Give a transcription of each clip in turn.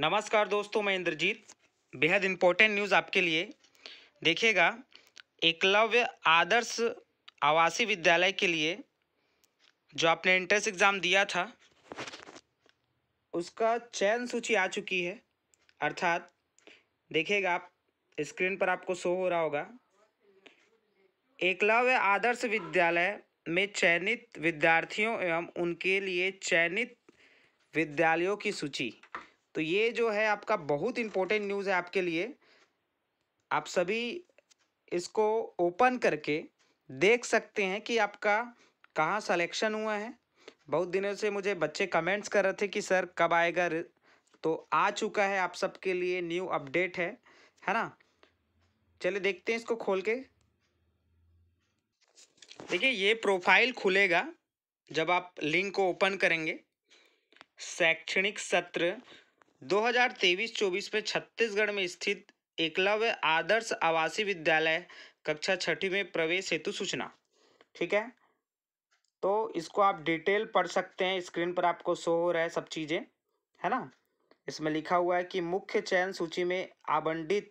नमस्कार दोस्तों मैं इंद्रजीत बेहद इम्पोर्टेंट न्यूज़ आपके लिए देखिएगा एकलव्य आदर्श आवासीय विद्यालय के लिए जो आपने एंट्रेंस एग्ज़ाम दिया था उसका चयन सूची आ चुकी है अर्थात देखिएगा आप स्क्रीन पर आपको शो हो रहा होगा एकलव्य आदर्श विद्यालय में चयनित विद्यार्थियों एवं उनके लिए चयनित विद्यालयों की सूची तो ये जो है आपका बहुत इंपॉर्टेंट न्यूज़ है आपके लिए आप सभी इसको ओपन करके देख सकते हैं कि आपका कहाँ सलेक्शन हुआ है बहुत दिनों से मुझे बच्चे कमेंट्स कर रहे थे कि सर कब आएगा तो आ चुका है आप सबके लिए न्यू अपडेट है है ना चलिए देखते हैं इसको खोल के देखिए ये प्रोफाइल खुलेगा जब आप लिंक को ओपन करेंगे शैक्षणिक सत्र 2023-24 में छत्तीसगढ़ में स्थित एकलव्य आदर्श आवासीय विद्यालय कक्षा छठी में प्रवेश हेतु सूचना ठीक है तो इसको आप डिटेल पढ़ सकते हैं स्क्रीन पर आपको शो हो रहा है सब चीज़ें है ना इसमें लिखा हुआ है कि मुख्य चयन सूची में आबंटित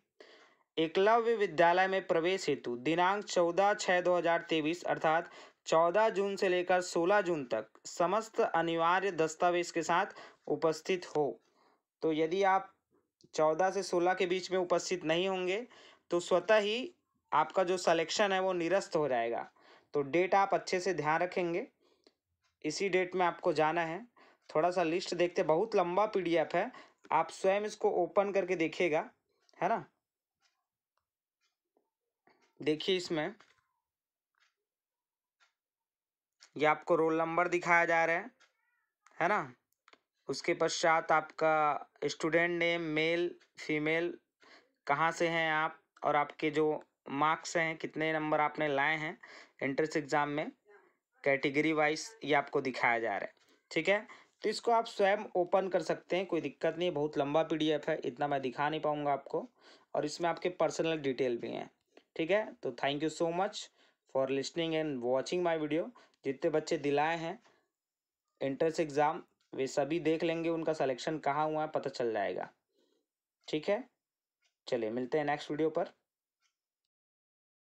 एकलव्य विद्यालय में प्रवेश हेतु दिनांक चौदह छः दो हज़ार तेईस अर्थात चौदह जून से लेकर सोलह जून तक समस्त अनिवार्य दस्तावेज के साथ उपस्थित हो तो यदि आप चौदह से सोलह के बीच में उपस्थित नहीं होंगे तो स्वतः ही आपका जो सलेक्शन है वो निरस्त हो जाएगा तो डेट आप अच्छे से ध्यान रखेंगे इसी डेट में आपको जाना है थोड़ा सा लिस्ट देखते बहुत लंबा पीडीएफ है आप स्वयं इसको ओपन करके देखिएगा है ना देखिए इसमें ये आपको रोल नंबर दिखाया जा रहा है है ना उसके पश्चात आपका स्टूडेंट नेम मेल फीमेल कहाँ से हैं आप और आपके जो मार्क्स हैं कितने नंबर आपने लाए हैं एंट्रेंस एग्ज़ाम में कैटेगरी वाइज ये आपको दिखाया जा रहा है ठीक है तो इसको आप स्वयं ओपन कर सकते हैं कोई दिक्कत नहीं बहुत लंबा पीडीएफ है इतना मैं दिखा नहीं पाऊँगा आपको और इसमें आपके पर्सनल डिटेल भी हैं ठीक है तो thank you so much for listening and watching my video जितने बच्चे दिलाए हैं एंट्रेंस एग्ज़ाम वे सभी देख लेंगे उनका सलेक्शन कहाँ हुआ है पता चल जाएगा ठीक है चलिए मिलते हैं नेक्स्ट वीडियो पर